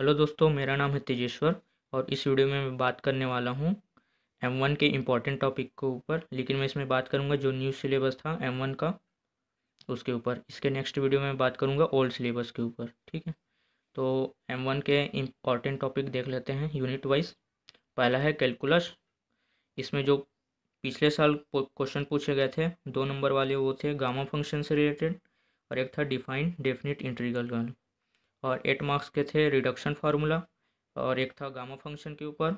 hello दोस्तों मेरा नाम है तेजेश्वर और इस वीडियो में मैं बात करने वाला हूँ एम वन के इम्पॉर्टेंट टॉपिक के ऊपर लेकिन मैं इसमें बात करूँगा जो न्यू सिलेबस था एम वन का उसके ऊपर इसके नेक्स्ट वीडियो में बात करूँगा ओल्ड सिलेबस के ऊपर ठीक है तो एम वन के इम्पॉर्टेंट टॉपिक देख लेते हैं यूनिट वाइज पहला है कैलकुलस इसमें जो पिछले साल क्वेश्चन पूछे गए थे दो नंबर वाले वो थे गामा फंक्शन से रिलेटेड और एक था डिफाइंड डेफिनेट इंटरीगल का और एट मार्क्स के थे रिडक्शन फार्मूला और एक था गामा फंक्शन के ऊपर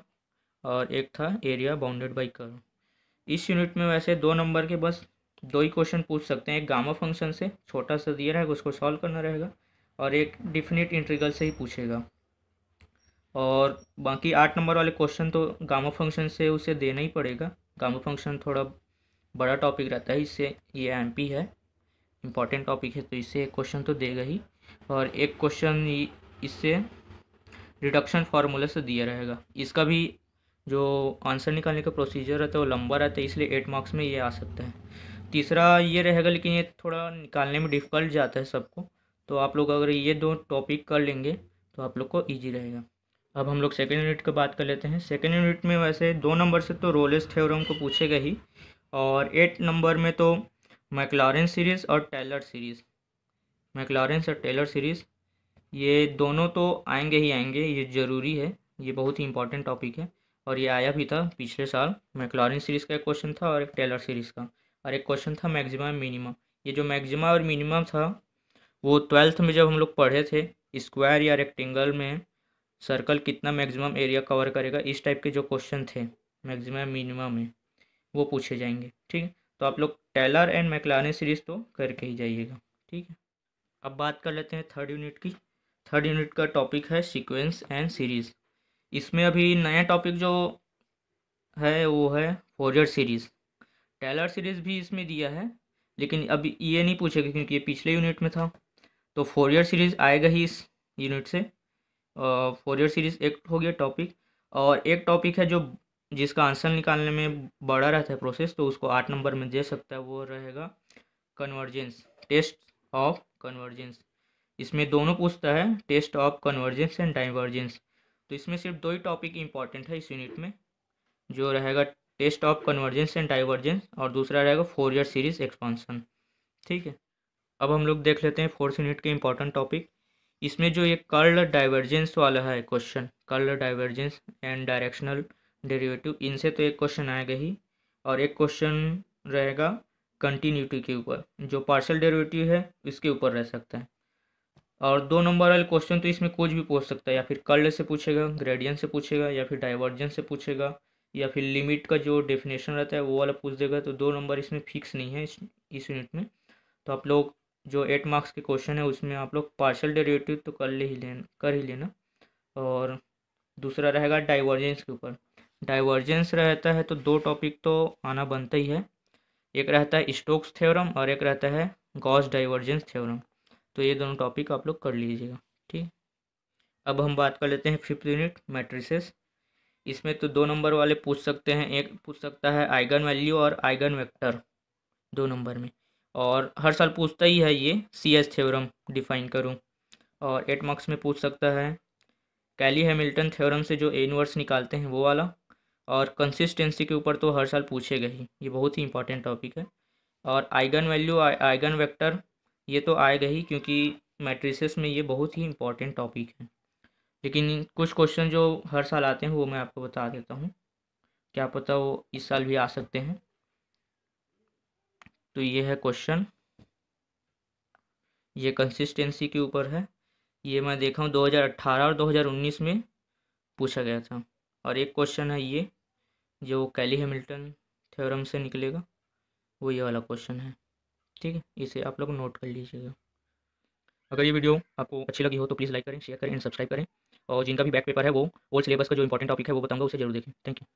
और एक था एरिया बाउंडेड बाई कर इस यूनिट में वैसे दो नंबर के बस दो ही क्वेश्चन पूछ सकते हैं एक गामा फंक्शन से छोटा सा दिया रहेगा उसको सॉल्व करना रहेगा और एक डिफिनिट इंट्रीगल से ही पूछेगा और बाकी आठ नंबर वाले क्वेश्चन तो गामा फंक्शन से उसे देना ही पड़ेगा गामा फंक्शन थोड़ा बड़ा टॉपिक रहता है इससे ये एमपी है इम्पॉर्टेंट टॉपिक है तो इससे क्वेश्चन तो देगा ही और एक क्वेश्चन इससे रिडक्शन फार्मूले से दिया रहेगा इसका भी जो आंसर निकालने का प्रोसीजर रहता है वो लंबा रहता है इसलिए एट मार्क्स में ये आ सकता है तीसरा ये रहेगा लेकिन ये थोड़ा निकालने में डिफ़िकल्ट जाता है सबको तो आप लोग अगर ये दो टॉपिक कर लेंगे तो आप लोग को ईजी रहेगा अब हम लोग सेकेंड यूनिट की बात कर लेते हैं सेकेंड यूनिट में वैसे दो नंबर से तो रोलेस थ्योरम को पूछेगा ही और एट नंबर में तो मैकलॉरेंस सीरीज़ और टेलर सीरीज़ मैकलॉरेंस और टेलर सीरीज़ ये दोनों तो आएंगे ही आएंगे ये ज़रूरी है ये बहुत ही इंपॉर्टेंट टॉपिक है और ये आया भी था पिछले साल मैकलॉरेंस सीरीज़ का एक क्वेश्चन था और एक टेलर सीरीज़ का और एक क्वेश्चन था मैक्सिमम मिनिमम ये जो मैक्सिमा और मिनिमम था वो ट्वेल्थ में जब हम लोग पढ़े थे स्क्वायर या रेक्टेंगल में सर्कल कितना मैक्सिमम एरिया कवर करेगा इस टाइप के जो क्वेश्चन थे मैक्सिमम मिनिमम में वो पूछे जाएंगे ठीक है तो आप लोग टेलर एंड मैकलॉरेंस सीरीज़ तो करके ही जाइएगा ठीक है अब बात कर लेते हैं थर्ड यूनिट की थर्ड यूनिट का टॉपिक है सीक्वेंस एंड सीरीज़ इसमें अभी नया टॉपिक जो है वो है फोर्जर सीरीज़ टेलर सीरीज़ भी इसमें दिया है लेकिन अभी ये नहीं पूछेगा क्योंकि ये पिछले यूनिट में था तो ईयर सीरीज़ आएगा ही इस यूनिट से ईयर सीरीज़ एक हो गया टॉपिक और एक टॉपिक है जो जिसका आंसर निकालने में बड़ा रहता है प्रोसेस तो उसको आठ नंबर में दे सकता है वो रहेगा कन्वर्जेंस टेस्ट ऑफ कन्वर्जेंस इसमें दोनों पूछता है test of convergence and divergence तो इसमें सिर्फ दो ही टॉपिक इंपॉर्टेंट है इस यूनिट में जो रहेगा test of convergence and divergence और दूसरा रहेगा फोर ईयर सीरीज एक्सपांसन ठीक है अब हम लोग देख लेते हैं फोर्थ यूनिट के इंपॉर्टेंट टॉपिक इसमें जो ये कर्ल डाइवर्जेंस वाला है question curl divergence and directional derivative इनसे तो एक क्वेश्चन आएगा ही और एक क्वेश्चन रहेगा कंटिन्यूटी के ऊपर जो पार्शल डेरिवेटिव है इसके ऊपर रह सकता है और दो नंबर वाले क्वेश्चन तो इसमें कुछ भी पूछ सकता है या फिर कर्ल से पूछेगा ग्रेडियन से पूछेगा या फिर डाइवर्जन से पूछेगा या फिर लिमिट का जो डेफिनेशन रहता है वो वाला पूछ देगा तो दो नंबर इसमें फिक्स नहीं है इस, इस यूनिट में तो आप लोग जो एट मार्क्स के क्वेश्चन है उसमें आप लोग पार्शल डेरिवेटिव तो कर ले ही लेना कर ही लेना और दूसरा रहेगा डाइवर्जेंस के ऊपर डाइवर्जेंस रहता है तो दो टॉपिक तो आना बनता ही है एक रहता है स्टोक्स थ्योरम और एक रहता है गॉस डाइवर्जेंस थ्योरम तो ये दोनों टॉपिक आप लोग कर लीजिएगा ठीक अब हम बात कर लेते हैं फिफ्थ यूनिट मैट्रिसेस इसमें तो दो नंबर वाले पूछ सकते हैं एक पूछ सकता है आइगन वैल्यू और आइगन वेक्टर दो नंबर में और हर साल पूछता ही है ये सी एस थ्योरम डिफाइन करूँ और एट मार्क्स में पूछ सकता है कैली हैमिल्टन थ्योरम से जो इनवर्स निकालते हैं वो वाला और कंसिस्टेंसी के ऊपर तो हर साल पूछेगा ही ये बहुत ही इंपॉर्टेंट टॉपिक है और आइगन वैल्यू आइगन वेक्टर ये तो आएगा ही क्योंकि मैट्रिसेस में ये बहुत ही इंपॉर्टेंट टॉपिक है लेकिन कुछ क्वेश्चन जो हर साल आते हैं वो मैं आपको बता देता हूँ क्या पता वो इस साल भी आ सकते हैं तो ये है क्वेश्चन ये कंसिस्टेंसी के ऊपर है ये मैं देखा हूँ 2018 और 2019 में पूछा गया था और एक क्वेश्चन है ये जो कैली हेमिल्टन थ्योरम से निकलेगा वो ये वाला क्वेश्चन है ठीक है इसे आप लोग नोट कर लीजिएगा अगर ये वीडियो आपको अच्छी लगी हो तो प्लीज़ लाइक करें शेयर करें एंड सब्सक्राइब करें और जिनका भी बैक पेपर है वो वो सिलेबस का जो इंपॉर्टेंट टॉपिक है वो बताऊंगा उसे जरूर देखें थैंक यू